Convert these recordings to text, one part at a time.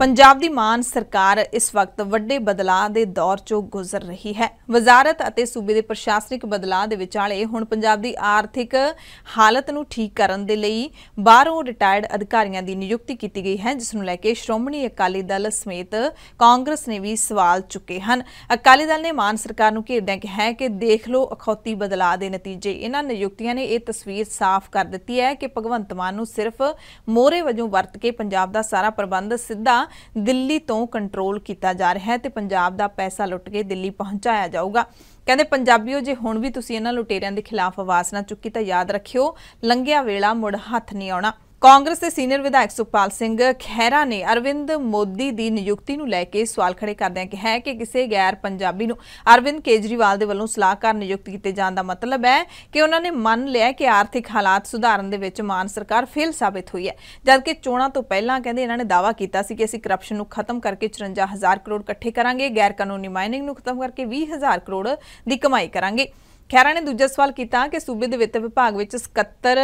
ਪੰਜਾਬ ਦੀ ਮਾਨ ਸਰਕਾਰ ਇਸ ਵਕਤ ਵੱਡੇ ਬਦਲਾਅ ਦੇ ਦੌਰ ਚੋਂ ਗੁਜ਼ਰ ਰਹੀ ਹੈ ਵਜ਼ਾਰਤ ਅਤੇ ਸੂਬੇ ਦੇ ਪ੍ਰਸ਼ਾਸਨਿਕ ਬਦਲਾਅ ਦੇ ਵਿਚਾਲੇ ਹੁਣ ਪੰਜਾਬ ਦੀ ਆਰਥਿਕ ਹਾਲਤ ਨੂੰ ਠੀਕ ਕਰਨ ਦੇ ਲਈ ਬਾਹਰੋਂ ਰਿਟਾਇਰਡ ਅਧਿਕਾਰੀਆਂ ਦੀ ਨਿਯੁਕਤੀ ਕੀਤੀ ਗਈ ਹੈ ਜਿਸ ਨੂੰ ਲੈ ਕੇ ਸ਼੍ਰੋਮਣੀ ਅਕਾਲੀ ਦਲ ਸਮੇਤ ਕਾਂਗਰਸ ਨੇ ਵੀ ਸਵਾਲ ਚੁੱਕੇ ਹਨ ਅਕਾਲੀ ਦਲ ਨੇ ਮਾਨ ਸਰਕਾਰ ਨੂੰ ਘੇਰਦਿਆਂ ਕਿਹਾ ਹੈ ਕਿ ਦੇਖ ਲਓ ਅਖੌਤੀ ਬਦਲਾਅ ਦੇ ਨਤੀਜੇ ਇਹਨਾਂ ਨਿਯੁਕਤੀਆਂ ਨੇ ਇਹ ਤਸਵੀਰ ਸਾਫ਼ ਕਰ ਦਿੱਤੀ ਹੈ ਕਿ ਭਗਵੰਤ ਮਾਨ ਨੂੰ ਸਿਰਫ ਮੋਹਰੇ ਵਜੋਂ ਵਰਤ ਕੇ ਪੰਜਾਬ ਦਾ ਸਾਰਾ ਪ੍ਰਬੰਧ ਸਿੱਧਾ ਦਿੱਲੀ ਤੋਂ ਕੰਟਰੋਲ ਕੀਤਾ ਜਾ ਰਿਹਾ ਹੈ ਤੇ ਪੰਜਾਬ ਦਾ ਪੈਸਾ ਲੁੱਟ ਕੇ ਦਿੱਲੀ ਪਹੁੰਚਾਇਆ ਜਾਊਗਾ ਕਹਿੰਦੇ ਪੰਜਾਬੀਓ ਜੇ ਹੁਣ ਵੀ ਤੁਸੀਂ ਇਹਨਾਂ ਲੁਟੇਰਿਆਂ ਦੇ ਖਿਲਾਫ ਆਵਾਜ਼ ਨਾ ਚੁੱਕੀ ਤਾਂ ਯਾਦ ਰੱਖਿਓ ਲੰਘਿਆ ਵੇਲਾ ਮੁੜ ਹੱਥ ਨਹੀਂ ਆਉਣਾ ਕਾਂਗਰਸ ਦੇ ਸੀਨੀਅਰ ਵਿਧਾਇਕ ਸੁਖਪਾਲ ਸਿੰਘ ਖਹਿਰਾ ਨੇ ਅਰਵਿੰਦ ਮੋਦੀ ਦੀ ਨਿਯੁਕਤੀ ਨੂੰ ਲੈ ਕੇ ਸਵਾਲ ਖੜੇ ਕਰਦੇ ਕਰਦਿਆਂ ਕਿ ਹੈ ਕਿ ਕਿਸੇ ਗੈਰ ਪੰਜਾਬੀ ਨੂੰ ਅਰਵਿੰਦ ਕੇਜਰੀਵਾਲ ਦੇ ਵੱਲੋਂ ਸਲਾਹਕਾਰ ਨਿਯੁਕਤ ਕੀਤੇ ਜਾਣ ਦਾ ਮਤਲਬ ਹੈ ਕਿ ਉਹਨਾਂ ਨੇ ਮੰਨ ਲਿਆ ਕਿ ਆਰਥਿਕ ਹਾਲਾਤ ਸੁਧਾਰਨ ਦੇ ਵਿੱਚ ਮਾਨ ਸਰਕਾਰ ਫੇਲ ਸਾਬਿਤ ਹੋਈ ਹੈ ਜਦਕਿ ਚੋਣਾਂ ਤੋਂ ਪਹਿਲਾਂ ਕਹਿੰਦੇ ਇਹਨਾਂ ਨੇ ਦਾਅਵਾ ਕੀਤਾ ਸੀ ਕਿ ਅਸੀਂ ਕਰਪਸ਼ਨ ਨੂੰ ਖਤਮ ਕਰਕੇ 54000 ਕਰੋੜ ਇਕੱਠੇ ਕਰਾਂਗੇ ਗੈਰ ਕਾਨੂੰਨੀ ਮਾਈਨਿੰਗ ਨੂੰ ਖਤਮ ਕਰਕੇ 20000 ਕਰੋੜ ਦੀ ਕਮਾਈ ਕਰਾਂਗੇ ਖੈਰਾ ਨੇ ਦੂਜਾ ਸਵਾਲ ਕੀਤਾ ਕਿ ਸੂਬੇ ਦੇ ਵਿੱਤ ਵਿਭਾਗ ਵਿੱਚ ਸਕੱਤਰ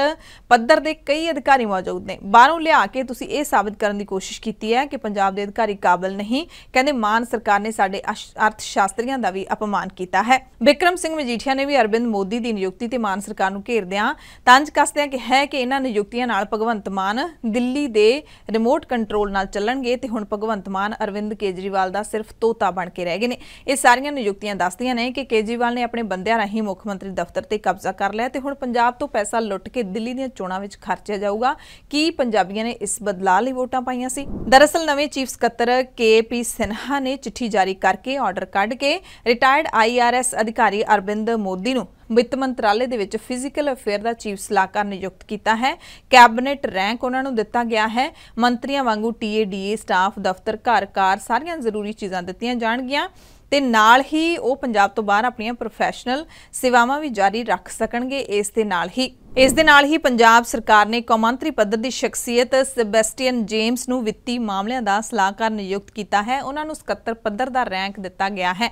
ਪੱਧਰ ਦੇ ਕਈ ਅਧਿਕਾਰੀ ਮੌਜੂਦ ਨੇ ਬਾਹਰੋਂ ਲਿਆ ਕੇ ਤੁਸੀਂ ਇਹ ਸਾਬਤ ਕਰਨ ਦੀ ਕੋਸ਼ਿਸ਼ ਕੀਤੀ ਹੈ ਕਿ ਪੰਜਾਬ ਦੇ ਅਧਿਕਾਰੀ ਕਾਬਲ ਨਹੀਂ ਕਹਿੰਦੇ ਮਾਨ ਸਰਕਾਰ ਨੇ ਸਾਡੇ ਅਰਥ ਸ਼ਾਸਤਰੀਆਂ ਦਾ ਵੀ ਅਪਮਾਨ ਕੀਤਾ ਹੈ ਵਿਕਰਮ ਸਿੰਘ ਮਜੀਠੀਆ ਨੇ ਵੀ ਅਰਬਿੰਦ ਮੋਦੀ ਦੀ ਨਿਯੁਕਤੀ ਤੇ ਮਾਨ ਸਰਕਾਰ ਨੂੰ ਘੇਰਦਿਆਂ ਤੰਜ ਕੱਸਦਿਆਂ ਕਿ ਹੈ ਕਿ ਇਹਨਾਂ ਨਿਯੁਕਤੀਆਂ ਨਾਲ ਭਗਵੰਤ ਮਾਨ ਦਿੱਲੀ ਦੇ ਰਿਮੋਟ ਕੰਟਰੋਲ ਨਾਲ ਚੱਲਣਗੇ ਤੇ ਹੁਣ ਭਗਵੰਤ ਮਾਨ ਅਰਵਿੰਦ ਕੇਜਰੀਵਾਲ ਦਾ ਸਿਰਫ ਤੋਤਾ ਬਣ ਕੇ ਰਹਿ ਗਏ ਨੇ ਇਹ ਸਾਰੀਆਂ ਨਿਯੁਕਤੀਆਂ ਦੱਸਦੀਆਂ ਨੇ ਕਿ ਕੇਜਰੀਵਾਲ ਨੇ ਆਪਣੇ ਬੰਦਿਆਂ ਰਾਹੀਂ ਮੁੱਖ ਮੰਤਰੀ ਦਫ਼ਤਰ ਤੇ ਕਬਜ਼ਾ ਕਰ ਲਿਆ ਤੇ ਹੁਣ ਪੰਜਾਬ ਤੋਂ ਪੈਸਾ ਲੁੱਟ ਕੇ ਦਿੱਲੀ ਦੀਆਂ ਚੋਣਾਂ ਵਿੱਚ ਖਰਚਿਆ ਜਾਊਗਾ ਕੀ ਪੰਜਾਬੀਆਂ ਨੇ ਇਸ ਬਦਲਾਅ ਲਈ ਵੋਟਾਂ ਪਾਈਆਂ ਸੀ ਦਰਅਸਲ ਨਵੇਂ ਚੀਫ ਸਕੱਤਰ ਕੇਪੀ ਸਿਨਹਾ ਨੇ ਚਿੱਠੀ ਜਾਰੀ ਕਰਕੇ ਆਰਡਰ ਕੱਢ ਕੇ ਰਿਟਾਇਰਡ ਆਈਆਰਐਸ ਅਧਿਕਾਰੀ ਅਰਬਿੰਦ ਮੋਦੀ ਨੂੰ ਵਿੱਤ ਮੰਤਰਾਲੇ ਦੇ ਵਿੱਚ ਫਿਜ਼ੀਕਲ ਅਫੇਅਰ ਦਾ ਚੀਫ ਸਲਾਹਕਾਰ ਨਿਯੁਕਤ ਕੀਤਾ ਹੈ ਕੈਬਨਿਟ ਰੈਂਕ ਉਹਨਾਂ ਨੂੰ ਦਿੱਤਾ ਗਿਆ ਹੈ ਮੰਤਰੀਆਂ ਵਾਂਗੂ ਟੀਏਡੀਏ ਸਟਾਫ ਦਫ਼ਤਰ ਘਰ ਕਾਰ ਸਾਰੀਆਂ ਜ਼ਰੂਰੀ ਚੀਜ਼ਾਂ ਦਿੱਤੀਆਂ ਜਾਣਗੀਆਂ ਤੇ ਨਾਲ ਹੀ ਉਹ ਪੰਜਾਬ ਤੋਂ ਬਾਹਰ ਆਪਣੀਆਂ ਪ੍ਰੋਫੈਸ਼ਨਲ ਸੇਵਾਵਾਂ ਵੀ ਜਾਰੀ ਰੱਖ ਸਕਣਗੇ ਇਸ ਦੇ ਨਾਲ ਹੀ ਇਸ ਦੇ ਨਾਲ ਹੀ ਪੰਜਾਬ ਸਰਕਾਰ ਨੇ ਕੌਮਾਂਤਰੀ ਪੱਧਰ ਦੀ ਸ਼ਖਸੀਅਤ ਸੈਬੈਸਟੀਅਨ ਜੇਮਸ ਨੂੰ ਵਿੱਤੀ ਮਾਮਲਿਆਂ ਦਾ ਸਲਾਹਕਾਰ ਨਿਯੁਕਤ ਕੀਤਾ ਹੈ ਉਹਨਾਂ ਨੂੰ 77 ਪੱਧਰ ਦਾ ਰੈਂਕ ਦਿੱਤਾ ਗਿਆ ਹੈ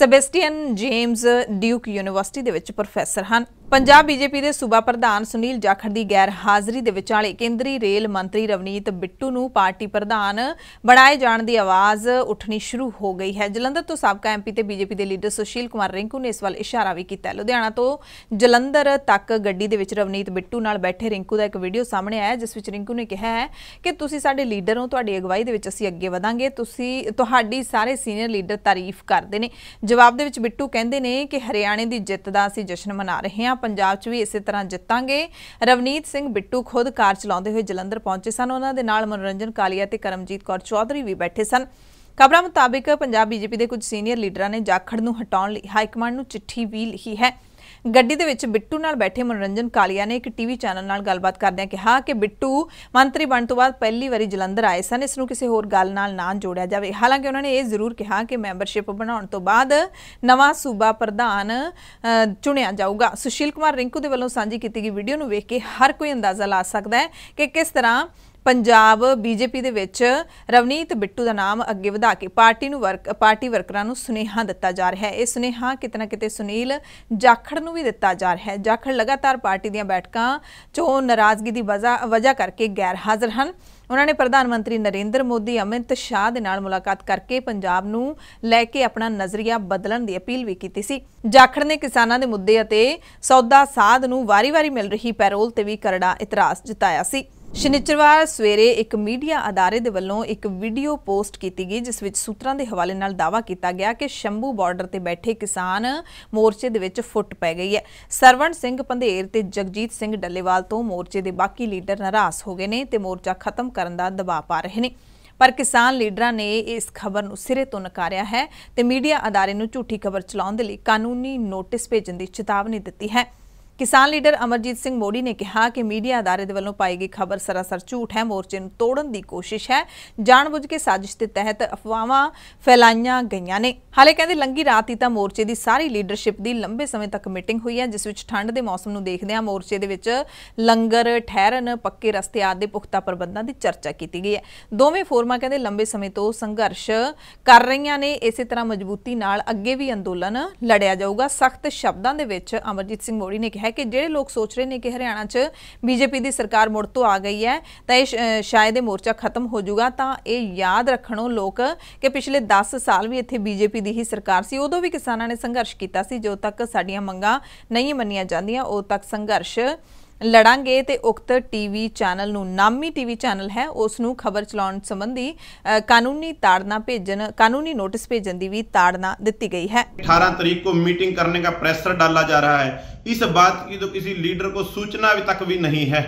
ਸੈਬੈਸਟੀਅਨ ਜੇਮਸ ਡਿਊਕ ਯੂਨੀਵਰਸਿਟੀ ਦੇ ਵਿੱਚ ਪ੍ਰੋਫੈਸਰ ਹਨ ਪੰਜਾਬ ਬੀਜੇਪੀ ਦੇ ਸੂਬਾ ਪ੍ਰਧਾਨ ਸੁਨੀਲ ਜਾਖੜ ਦੀ ਗੈਰ ਹਾਜ਼ਰੀ ਦੇ ਵਿਚਾਲੇ ਕੇਂਦਰੀ ਰੇਲ ਮੰਤਰੀ ਰਵਨੀਤ ਬਿੱਟੂ ਨੂੰ ਪਾਰਟੀ ਪ੍ਰਧਾਨ ਬਣਾਏ ਜਾਣ ਦੀ ਆਵਾਜ਼ ਉੱਠਣੀ ਸ਼ੁਰੂ ਹੋ ਗਈ ਹੈ ਜਲੰਧਰ ਤੋਂ ਸਾਬਕਾ ਐਮਪੀ ਤੇ ਬੀਜੇਪੀ ਦੇ ਲੀਡਰ ਸੁਸ਼ੀਲ ਕੁਮਾਰ ਰਿੰਕੂ ਨੇ ਇਸ ਵੱਲ ਇਸ਼ਾਰਾ ਵੀ ਕੀਤਾ ਲੁਧਿਆਣਾ ਤੋਂ ਜਲੰਧਰ ਤੱਕ ਗੱਡੀ ਦੇ ਵਿੱਚ ਰਵਨੀਤ ਬਿੱਟੂ ਨਾਲ ਬੈਠੇ ਰਿੰਕੂ ਦਾ ਇੱਕ ਵੀਡੀਓ ਸਾਹਮਣੇ ਆਇਆ ਜਿਸ ਵਿੱਚ ਰਿੰਕੂ ਨੇ ਕਿਹਾ ਹੈ ਕਿ ਤੁਸੀਂ ਸਾਡੇ ਲੀਡਰ ਹੋ ਤੁਹਾਡੀ ਅਗਵਾਈ ਦੇ ਵਿੱਚ ਅਸੀਂ ਅੱਗੇ ਵਧਾਂਗੇ ਤੁਸੀਂ ਤੁਹਾਡੀ ਸਾਰੇ ਸੀਨੀਅਰ ਲੀਡਰ ਤਾਰੀਫ ਕਰਦੇ ਨੇ ਜਵਾਬ ਦੇ ਵਿੱਚ ਬਿੱਟੂ ਕਹਿੰਦੇ ਨੇ ਕਿ ਹਰਿਆਣੇ ਦੀ ਜਿੱਤ ਦਾ ਅਸੀਂ ਜਸ਼ਨ ਮਨਾ ਰਹੇ ਹਾਂ ਪੰਜਾਬ 'ਚ ਵੀ ਇਸੇ ਤਰ੍ਹਾਂ ਜਿੱਤਾਂਗੇ ਰਵਨੀਤ ਸਿੰਘ ਬਿੱਟੂ ਖੁਦ ਕਾਰ ਚਲਾਉਂਦੇ ਹੋਏ ਜਲੰਧਰ ਪਹੁੰਚੇ ਸਨ ਉਹਨਾਂ ਦੇ ਨਾਲ ਮਨੋਰੰਜਨ ਕਾਲੀਆ ਤੇ ਕਰਮਜੀਤ ਕੌਰ ਚੌਧਰੀ ਵੀ ਬੈਠੇ ਸਨ ਖਬਰਾਂ ਮੁਤਾਬਕ ਪੰਜਾਬ ਬੀਜੇਪੀ ਦੇ ਕੁਝ ਸੀਨੀਅਰ ਲੀਡਰਾਂ ਨੇ ਜਾਖੜ ਨੂੰ ਹਟਾਉਣ ਲਈ ਹਾਈਕਮਾਂਡ ਨੂੰ ਚਿੱਠੀ ਵੀ ਲਿਖੀ ਹੈ ਗੱਡੀ ਦੇ ਵਿੱਚ ਬਿੱਟੂ ਨਾਲ ਬੈਠੇ ਮਨੋਰੰਜਨ ਕਾਲੀਆ ਨੇ ਇੱਕ ਟੀਵੀ ਚੈਨਲ ਨਾਲ ਗੱਲਬਾਤ ਕਰਦਿਆਂ ਕਿਹਾ ਕਿ ਬਿੱਟੂ ਮੰਤਰੀ ਬਣਨ ਤੋਂ ਬਾਅਦ ਪਹਿਲੀ ਵਾਰੀ ਜਲੰਧਰ ਆਏ ਸਨ ਇਸ ਨੂੰ ਕਿਸੇ ਹੋਰ ਗੱਲ ਨਾਲ ਨਾ ਜੋੜਿਆ ਜਾਵੇ ਹਾਲਾਂਕਿ ਉਹਨਾਂ ਨੇ ਇਹ ਜ਼ਰੂਰ ਕਿਹਾ ਕਿ ਮੈਂਬਰਸ਼ਿਪ ਬਣਾਉਣ ਤੋਂ ਬਾਅਦ ਨਵਾਂ ਸੂਬਾ ਪ੍ਰਧਾਨ ਚੁਣਿਆ ਜਾਊਗਾ ਸੁਸ਼ੀਲ ਕੁਮਾਰ ਰਿੰਕੂ ਦੇ ਵੱਲੋਂ ਸਾਂਝੀ ਕੀਤੀ ਗਈ ਵੀਡੀਓ ਨੂੰ ਵੇਖ ਕੇ ਹਰ ਕੋਈ ਅੰਦਾਜ਼ਾ ਲਾ ਸਕਦਾ ਹੈ ਕਿ ਕਿਸ ਤਰ੍ਹਾਂ ਪੰਜਾਬ ਬੀਜੇਪੀ ਦੇ ਵਿੱਚ ਰਵਨੀਤ ਬਿੱਟੂ ਦਾ ਨਾਮ ਅੱਗੇ ਵਧਾ ਕੇ ਪਾਰਟੀ ਨੂੰ ਵਰਕ ਪਾਰਟੀ ਵਰਕਰਾਂ ਨੂੰ ਸੁਨੇਹਾ ਦਿੱਤਾ ਜਾ ਰਿਹਾ ਹੈ ਇਹ ਸੁਨੇਹਾ ਕਿਤਨਾ ਕਿਤੇ ਸੁਨੀਲ ਜਾਖੜ ਨੂੰ ਵੀ ਦਿੱਤਾ ਜਾ ਰਿਹਾ ਹੈ ਜਾਖੜ ਲਗਾਤਾਰ ਪਾਰਟੀ ਦੀਆਂ ਬੈਠਕਾਂ 'ਚੋਂ ਨਾਰਾਜ਼ਗੀ ਦੀ ਵਜ੍ਹਾ ਕਰਕੇ ਗੈਰ ਹਾਜ਼ਰ ਹਨ ਉਹਨਾਂ ਨੇ ਪ੍ਰਧਾਨ ਮੰਤਰੀ ਨਰਿੰਦਰ ਮੋਦੀ ਅਮਿਤ ਸ਼ਾਹ ਦੇ ਨਾਲ ਮੁਲਾਕਾਤ ਕਰਕੇ ਪੰਜਾਬ ਨੂੰ ਲੈ ਕੇ ਆਪਣਾ ਨਜ਼ਰੀਆ ਬਦਲਣ ਦੀ ਅਪੀਲ ਵੀ ਕੀਤੀ ਸੀ ਜਾਖੜ ਨੇ ਕਿਸਾਨਾਂ ਦੇ ਮੁੱਦੇ ਅਤੇ ਸੌਦਾ ਸਾਧ ਨੂੰ ਵਾਰੀ-ਵਾਰੀ ਮਿਲ ਰਹੀ ਪੈਰੋਲ ਤੇ ਵੀ ਕਰੜਾ ਇਤਰਾਜ਼ ਜਤਾਇਆ ਸੀ ਸ਼ਨੀਚਰਵਾਰ ਸਵੇਰੇ ਇੱਕ ਮੀਡੀਆ ਅਦਾਰੇ ਦੇ ਵੱਲੋਂ ਇੱਕ ਵੀਡੀਓ ਪੋਸਟ ਕੀਤੀ ਗਈ ਜਿਸ ਵਿੱਚ ਸੂਤਰਾਂ ਦੇ ਹਵਾਲੇ ਨਾਲ ਦਾਵਾ ਕੀਤਾ ਗਿਆ ਕਿ ਸ਼ੰਭੂ ਬਾਰਡਰ ਤੇ ਬੈਠੇ ਕਿਸਾਨ ਮੋਰਚੇ ਦੇ ਵਿੱਚ ਫੁੱਟ ਪੈ ਗਈ ਹੈ ਸਰਵਣ ਸਿੰਘ ਪੰਧੇਰ ਤੇ ਜਗਜੀਤ ਸਿੰਘ ਡੱਲੇਵਾਲ ਤੋਂ ਮੋਰਚੇ ਦੇ ਬਾਕੀ ਲੀਡਰ ਨਾਰਾਜ਼ ਹੋ ਗਏ ਨੇ ਤੇ ਮੋਰਚਾ ਖਤਮ ਕਰਨ ਦਾ ਦਬਾਅ ਪਾ ਰਹੇ ਨੇ ਪਰ ਕਿਸਾਨ ਲੀਡਰਾਂ ਨੇ ਇਸ ਖਬਰ ਨੂੰ ਸਿਰੇ ਤੋਂ ਨਕਾਰਿਆ ਹੈ ਤੇ ਮੀਡੀਆ ਅਦਾਰੇ ਨੂੰ ਝੂਠੀ ਖਬਰ ਚਲਾਉਣ ਦੇ ਲਈ ਕਾਨੂੰਨੀ ਨੋਟਿਸ ਭੇਜਣ ਦੀ ਚੇਤਾਵਨੀ ਦਿੱਤੀ ਹੈ ਕਿਸਾਨ ਲੀਡਰ ਅਮਰਜੀਤ ਸਿੰਘ ਮੋੜੀ ਨੇ ਕਿਹਾ ਕਿ ਮੀਡੀਆ ਅਦਾਰੇ ਦੇ ਵੱਲੋਂ ਪਾਈ ਗਈ ਖਬਰ ਸਰਾਸਰ ਝੂਠ ਹੈ ਮੋਰਚੇ ਨੂੰ ਤੋੜਨ ਦੀ ਕੋਸ਼ਿਸ਼ ਹੈ ਜਾਣਬੁੱਝ ਕੇ ਸਾਜ਼ਿਸ਼ ਦੇ ਤਹਿਤ ਅਫਵਾਹਾਂ ਫੈਲਾਈਆਂ ਗਈਆਂ ਨੇ ਹਾਲੇ ਕਹਿੰਦੇ ਲੰਗੀ ਰਾਤ ਹੀ ਤਾਂ ਮੋਰਚੇ ਦੀ ਸਾਰੀ ਲੀਡਰਸ਼ਿਪ ਦੀ ਲੰਬੇ ਸਮੇਂ ਤੱਕ ਮੀਟਿੰਗ ਹੋਈ ਹੈ ਜਿਸ ਵਿੱਚ ਠੰਡ ਦੇ ਮੌਸਮ ਨੂੰ ਦੇਖਦੇ ਆ ਮੋਰਚੇ ਦੇ ਵਿੱਚ ਲੰਗਰ ਠਹਿਰਨ ਪੱਕੇ ਰਸਤੇ ਆਦਿ ਦੇ ਪੁਖਤਾ ਪ੍ਰਬੰਧਾਂ ਦੀ ਚਰਚਾ ਕੀਤੀ ਗਈ ਹੈ ਦੋਵੇਂ ਫੋਰਮਾਂ ਕਹਿੰਦੇ ਲੰਬੇ ਸਮੇਂ ਤੋਂ ਸੰਘਰਸ਼ ਕਰ ਰਹੀਆਂ ਨੇ ਇਸੇ ਤਰ੍ਹਾਂ ਮਜ਼ਬੂਤੀ ਨਾਲ ਅੱਗੇ ਵੀ ਅੰਦੋਲਨ ਲੜਿਆ ਜਾਊਗਾ ਸਖਤ ਸ਼ਬਦਾਂ ਦੇ ਵਿੱਚ ਅਮਰਜੀਤ ਸਿੰਘ ਮੋੜੀ ਨੇ ਕਿਹਾ ਹੈ ਕਿ ਜਿਹੜੇ ਲੋਕ ਸੋਚ ਰਹੇ ਨੇ ਕਿ ਹਰਿਆਣਾ 'ਚ ਬੀਜੇਪੀ ਦੀ ਸਰਕਾਰ ਮੁੜ ਤੋਂ ਆ ਗਈ ਹੈ ਤਾਂ ਇਹ ਸ਼ਾਇਦ ਇਹ ਮੋਰਚਾ ਖਤਮ ਹੋ ਜਾਊਗਾ ਤਾਂ ਇਹ ਯਾਦ ਰੱਖਣੋ ਲੋਕ ਕਿ ਪਿਛਲੇ 10 ਸਾਲ ਵੀ ਇੱਥੇ ਬੀਜੇਪੀ ਦੀ ਹੀ ਸਰਕਾਰ ਸੀ ਉਦੋਂ ਵੀ ਕਿਸਾਨਾਂ ਨੇ ਸੰਘਰਸ਼ ਕੀਤਾ ਸੀ ਜੋ ਤੱਕ ਸਾਡੀਆਂ ਮੰਗਾਂ ਨਹੀਂ ਮੰਨੀਆਂ ਜਾਂਦੀਆਂ ਉਹ ਤੱਕ ਸੰਘਰਸ਼ ਲੜਾਂਗੇ ਤੇ ਉਕਤ ਟੀਵੀ ਚੈਨਲ ਨੂੰ ਨਾਮੀ ਟੀਵੀ ਚੈਨਲ ਹੈ ਉਸ ਨੂੰ ਖਬਰ ਚਲਾਉਣ ਸੰਬੰਧੀ ਕਾਨੂੰਨੀ ਤਾੜਨਾ ਭੇਜਣ ਕਾਨੂੰਨੀ ਨੋਟਿਸ ਭੇਜਣ ਦੀ ਵੀ ਤਾੜਨਾ ਦਿੱਤੀ ਗਈ है 18 तारीख को मीटिंग करने का प्रेशर डाला जा रहा है इस बात की तो किसी लीडर को सूचना अभी तक भी नहीं है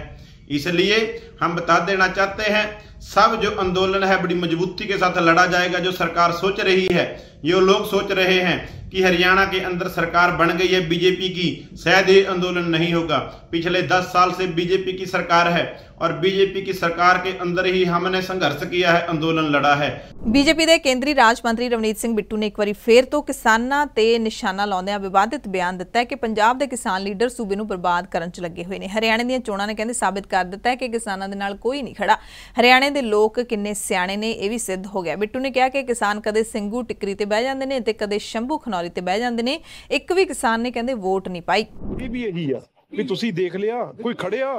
इसलिए हम बता देना चाहते हैं सब जो आंदोलन है बड़ी मजबूती के साथ लड़ा जाएगा जो सरकार सोच रही है जो लोग सोच रहे हैं कि हरियाणा के अंदर सरकार बन गई है बीजेपी की शायद ये आंदोलन नहीं होगा पिछले दस साल से बीजेपी की सरकार है और बीजेपी की सरकार के अंदर ही हमने संघर्ष किया है आंदोलन लड़ा है बीजेपी के केंद्रीय राज्य मंत्री रवनीत सिंह बिट्टू ने एक बार फिर तो किसानों से निशाना लाद विवादित बयान दता है कि पंजाब के किसान लीडर सूबे को बर्बाद कर लगे हुए हैं हरियाणा दोणों ने कहते साबित कर दता है कि किसानों के कोई नहीं खड़ा हरियाणा के लोग किन्ने स्याणे ने यह भी सिद्ध हो गया बिट्टू ने कहा कि किसान कदम सिंगू टिकरी ते बह जाते हैं कदम शंभू खनौ ਨੌਰੀ ਤੇ ਬਹਿ ਜਾਂਦੇ ਨੇ ਇੱਕ ਵੀ ਕਿਸਾਨ ਨੇ ਕਹਿੰਦੇ ਵੋਟ ਨਹੀਂ ਪਾਈ ਇਹ ਵੀ ਇਹੀ ਆ ਵੀ ਤੁਸੀਂ ਦੇਖ ਲਿਆ ਕੋਈ ਖੜਿਆ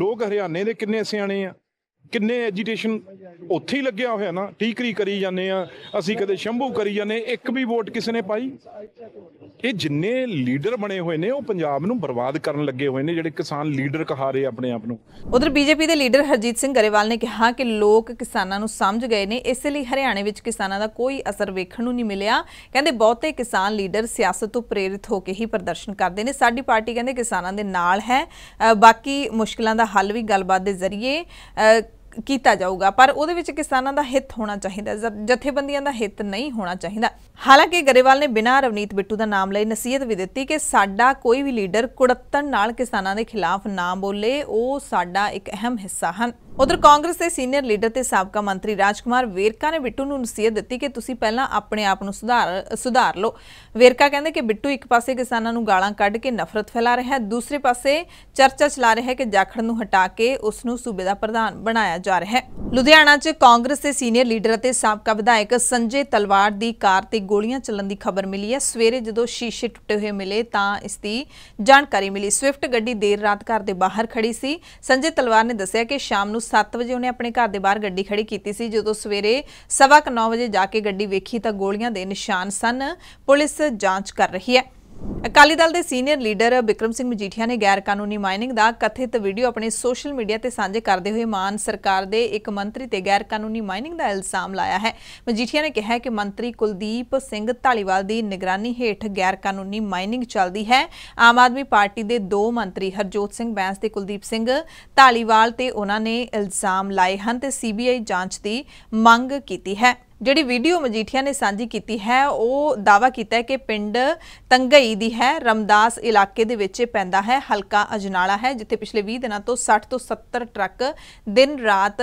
ਲੋਕ ਹਰਿਆਣੇ ਦੇ ਕਿੰਨੇ ਸਿਆਣੇ ਆ ਕਿੰਨੇ ਐਜੀਟੇਸ਼ਨ ਉੱਥੇ ਹੀ ਲੱਗਿਆ ਹੋਇਆ ਨਾ ਟੀਕਰੀ ਕਰੀ ਜਾਂਦੇ ਆ ਅਸੀਂ ਕਦੇ ਸ਼ੰਭੂ ਕਰੀ ਜਾਂਦੇ ਇੱਕ ਵੀ ਵੋਟ ਕਿਸੇ ਨੇ ਪਾਈ ਇਹ ਜਿੰਨੇ ਲੀਡਰ ਬਣੇ ਹੋਏ ਨੇ ਉਹ ਪੰਜਾਬ ਨੂੰ ਬਰਬਾਦ ਕਰਨ ਲੱਗੇ ਹੋਏ ਨੇ ਜਿਹੜੇ ਕਿਸਾਨ ਲੀਡਰ ਕਹਾ ਰਹੇ ਆਪਣੇ ਆਪ ਨੂੰ ਉਧਰ ਬੀਜੇਪੀ ਦੇ ਲੀਡਰ ਹਰਜੀਤ ਸਿੰਘ ਗਰੇਵਾਲ ਨੇ ਕਿਹਾ ਕਿ ਲੋਕ ਕਿਸਾਨਾਂ ਨੂੰ ਸਮਝ ਗਏ ਨੇ ਇਸ ਲਈ ਹਰਿਆਣੇ ਵਿੱਚ ਕਿਸਾਨਾਂ ਦਾ ਕੋਈ ਅਸਰ ਵੇਖਣ ਨੂੰ ਨਹੀਂ ਮਿਲਿਆ ਕਹਿੰਦੇ ਬਹੁਤੇ ਕਿਸਾਨ ਲੀਡਰ ਸਿਆਸਤ ਤੋਂ ਪ੍ਰੇਰਿਤ ਹੋ ਕੇ ਹੀ ਪ੍ਰਦਰਸ਼ਨ ਕਰਦੇ ਨੇ ਸਾਡੀ ਪਾਰਟੀ ਕਹਿੰਦੇ ਕਿਸਾਨਾਂ ਦੇ ਨਾਲ ਹੈ ਬਾਕੀ ਮੁਸ਼ਕਲਾਂ ਦਾ ਹੱਲ ਵੀ ਗੱਲਬਾਤ ਦੇ ਜ਼ਰੀਏ ਕੀਤਾ ਜਾਊਗਾ ਪਰ ਉਹਦੇ ਵਿੱਚ ਕਿਸਾਨਾਂ ਦਾ ਹਿੱਤ ਹੋਣਾ ਚਾਹੀਦਾ ਜਥੇਬੰਦੀਆਂ ਦਾ ਹਿੱਤ ਨਹੀਂ ਹੋਣਾ ਚਾਹੀਦਾ ਹਾਲਾਂਕਿ ਗਰੇਵਾਲ ਨੇ ਬਿਨਾਂ ਰਵਨੀਤ ਬਿੱਟੂ ਦਾ ਨਾਮ ਲਈ ਨਸੀਹਤ ਵੀ ਦਿੱਤੀ ਕਿ ਸਾਡਾ ਕੋਈ ਵੀ ਲੀਡਰ ਕੁੜੱਤਣ ਨਾਲ ਕਿਸਾਨਾਂ ਦੇ ਖਿਲਾਫ ਨਾ ਬੋਲੇ ਉਹ ਸਾਡਾ ਇੱਕ ਅਹਿਮ ਹਿੱਸਾ ਹਨ ਉਧਰ ਕਾਂਗਰਸ ਦੇ ਸੀਨੀਅਰ ਲੀਡਰ ਤੇ ਸਾਬਕਾ ਮੰਤਰੀ ਰਾਜਕੁਮਾਰ ਵੇਰਕਾ ਨੇ ਬਿੱਟੂ ਨੂੰ ਨਸੀਹਤ ਦਿੱਤੀ ਕਿ ਤੁਸੀਂ ਪਹਿਲਾਂ ਆਪਣੇ ਆਪ ਨੂੰ ਸੁਧਾਰ ਸੁਧਾਰ ਲਓ ਵੇਰਕਾ ਕਹਿੰਦੇ ਕਿ ਬਿੱਟੂ ਇੱਕ ਪਾਸੇ ਕਿਸਾਨਾਂ ਨੂੰ ਗਾਲਾਂ ਕੱਢ ਕੇ ਨਫ਼ਰਤ ਫੈਲਾ ਰਿਹਾ ਹੈ ਦੂਸਰੇ ਪਾਸੇ ਚਰਚਾ ਚਲਾ ਰਿਹਾ ਹੈ ਕਿ ਜਾਖੜ ਨੂੰ ਹਟਾ ਕੇ ਉਸ ਨੂੰ ਸੂਬੇ ਦਾ ਪ੍ਰਧਾਨ ਬਣਾਇਆ ਜਾ ਰਿਹਾ ਹੈ ਲੁਧਿਆਣਾ 'ਚ ਕਾਂਗਰਸ ਦੇ ਸੀਨੀਅਰ ਲੀਡਰ ਅਤੇ ਸਾਬਕਾ ਵਿਧਾਇਕ ਸੰਜੇ ਤਲਵਾਰ ਦੀ ਕਾਰ ਤੇ ਗੋਲੀਆਂ ਚੱਲਣ ਦੀ ਖਬਰ ਮਿਲੀ ਹੈ ਸਵੇਰੇ ਜਦੋਂ ਸ਼ੀਸ਼ੇ ਟੁੱਟੇ ਹੋਏ ਮਿਲੇ ਤਾਂ ਇਸ ਦੀ ਜਾਣਕਾਰੀ ਮਿਲੀ ਸਵਿਫਟ ਗੱਡੀ ਦੇਰ ਰਾਤ ਘਰ ਦੇ ਬਾਹਰ ਖੜੀ ਸੀ ਸੰਜੇ ਤਲਵਾਰ ਨੇ ਦੱਸਿਆ ਕਿ ਸ਼ਾਮ ਨੂੰ 7 ਵਜੇ ਉਹਨੇ ਆਪਣੇ ਘਰ ਦੇ ਬਾਹਰ ਗੱਡੀ ਖੜੀ ਕੀਤੀ ਸੀ ਜਦੋਂ ਸਵੇਰੇ 9:30 ਵਜੇ ਜਾ ਕੇ ਗੱਡੀ ਵੇਖੀ ਤਾਂ ਗੋਲੀਆਂ ਦੇ ਨਿਸ਼ਾਨ ਸਨ ਪੁਲਿਸ ਜਾਂਚ ਕਰ ਰਹੀ ਹੈ ਅਕਾਲੀ ਦਲ ਦੇ ਸੀਨੀਅਰ ਲੀਡਰ ਬਿਕਰਮ ਸਿੰਘ ਮਜੀਠੀਆ ਨੇ ਗੈਰ ਕਾਨੂੰਨੀ ਮਾਈਨਿੰਗ ਦਾ ਕਥਿਤ ਵੀਡੀਓ ਆਪਣੇ ਸੋਸ਼ਲ ਮੀਡੀਆ ਤੇ ਸਾਂਝੇ ਕਰਦੇ ਹੋਏ ਮਾਨ ਸਰਕਾਰ ਦੇ ਇੱਕ ਮੰਤਰੀ ਤੇ ਗੈਰ ਕਾਨੂੰਨੀ ਮਾਈਨਿੰਗ ਦਾ ਇਲਜ਼ਾਮ ਲਾਇਆ ਹੈ ਮਜੀਠੀਆ ਨੇ ਕਿਹਾ ਕਿ ਮੰਤਰੀ ਕੁਲਦੀਪ ਸਿੰਘ ਢਾਲੀਵਾਲ ਦੀ ਨਿਗਰਾਨੀ ਹੇਠ ਗੈਰ ਕਾਨੂੰਨੀ ਮਾਈਨਿੰਗ ਚੱਲਦੀ ਹੈ ਆਮ ਆਦਮੀ ਪਾਰਟੀ ਦੇ ਦੋ ਮੰਤਰੀ ਹਰਜੋਤ ਸਿੰਘ ਬੈਂਸ ਤੇ ਕੁਲਦੀਪ ਸਿੰਘ ਢਾਲੀਵਾਲ ਤੇ ਉਹਨਾਂ ਨੇ ਇਲਜ਼ਾਮ ਲਾਏ ਹਨ ਤੇ ਸੀਬੀਆਈ ਜਾਂਚ ਦੀ ਮੰਗ ਕੀਤੀ ਹੈ ਜਿਹੜੀ ਵੀਡੀਓ ਮਜੀਠੀਆ ਨੇ ਸਾਂਝੀ ਕੀਤੀ ਹੈ ਉਹ ਦਾਵਾ ਕੀਤਾ ਹੈ ਕਿ ਪਿੰਡ ਤੰਗਈ ਦੀ ਹੈ ਰਮਦਾਸ ਇਲਾਕੇ ਦੇ ਵਿੱਚ ਪੈਂਦਾ ਹੈ ਹਲਕਾ ਅਜਨਾਲਾ ਹੈ ਜਿੱਥੇ ਪਿਛਲੇ 20 ਦਿਨਾਂ ਤੋਂ 60 ਤੋਂ 70 ਟਰੱਕ ਦਿਨ ਰਾਤ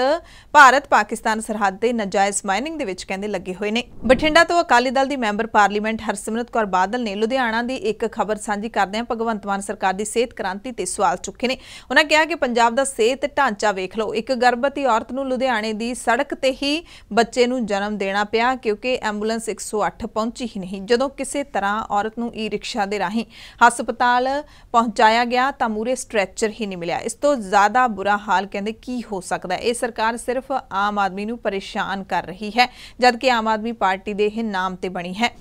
ਭਾਰਤ ਪਾਕਿਸਤਾਨ ਸਰਹੱਦ ਤੇ ਨਜਾਇਜ਼ ਮਾਈਨਿੰਗ ਦੇ ਵਿੱਚ ਕਹਿੰਦੇ ਲੱਗੇ ਹੋਏ ਨੇ ਬਠਿੰਡਾ ਤੋਂ ਅਕਾਲੀ ਦਲ ਦੀ ਮੈਂਬਰ ਪਾਰਲੀਮੈਂਟ ਹਰਸਿਮਰਤ ਕੌਰ ਬਾਦਲ ਨੇ ਲੁਧਿਆਣਾ ਦੀ ਇੱਕ ਖਬਰ ਸਾਂਝੀ ਕਰਦਿਆਂ ਭਗਵੰਤ ਮਾਨ ਸਰਕਾਰ ਦੀ ਸਿਹਤ ਕ੍ਰਾਂਤੀ ਤੇ ਸਵਾਲ ਚੁੱਕੇ ਨੇ ਉਹਨਾਂ ਕਿਹਾ ਕਿ ਪੰਜਾਬ ਦਾ ਸਿਹਤ ਢਾਂਚਾ ਵੇਖ ਲਓ ਇੱਕ ਗਰਭਵਤੀ ਔਰਤ ਨੂੰ ਲੁਧਿਆਣੇ ਦੀ ਸੜਕ ਤੇ ਹੀ ਬੱਚੇ ਨੂੰ ਜਨਮ ਦੇਣ ਦੇਣਾ ਪਿਆ ਕਿਉਂਕਿ ਐਂਬੂਲੈਂਸ 108 ਪਹੁੰਚੀ ਹੀ ਨਹੀਂ ਜਦੋਂ ਕਿਸੇ ਤਰ੍ਹਾਂ ਔਰਤ ਨੂੰ ਈ ਰਿਕਸ਼ਾ ਦੇ ਰਾਹੀਂ ਹਸਪਤਾਲ ਪਹੁੰਚਾਇਆ ਗਿਆ ਤਾਂ ਮੂਰੇ ਸਟ੍ਰੈਚਰ ਹੀ ਨਹੀਂ ਮਿਲਿਆ ਇਸ ਤੋਂ ਜ਼ਿਆਦਾ ਬੁਰਾ ਹਾਲ ਕਹਿੰਦੇ ਕੀ ਹੋ ਸਕਦਾ ਹੈ ਇਹ ਸਰਕਾਰ ਸਿਰਫ ਆਮ ਆਦਮੀ ਨੂੰ ਪਰੇਸ਼ਾਨ ਕਰ ਰਹੀ ਹੈ ਜਦਕਿ ਆਮ ਆਦਮੀ ਪਾਰਟੀ ਦੇ ਇਹ ਨਾਮ ਤੇ ਬਣੀ ਹੈ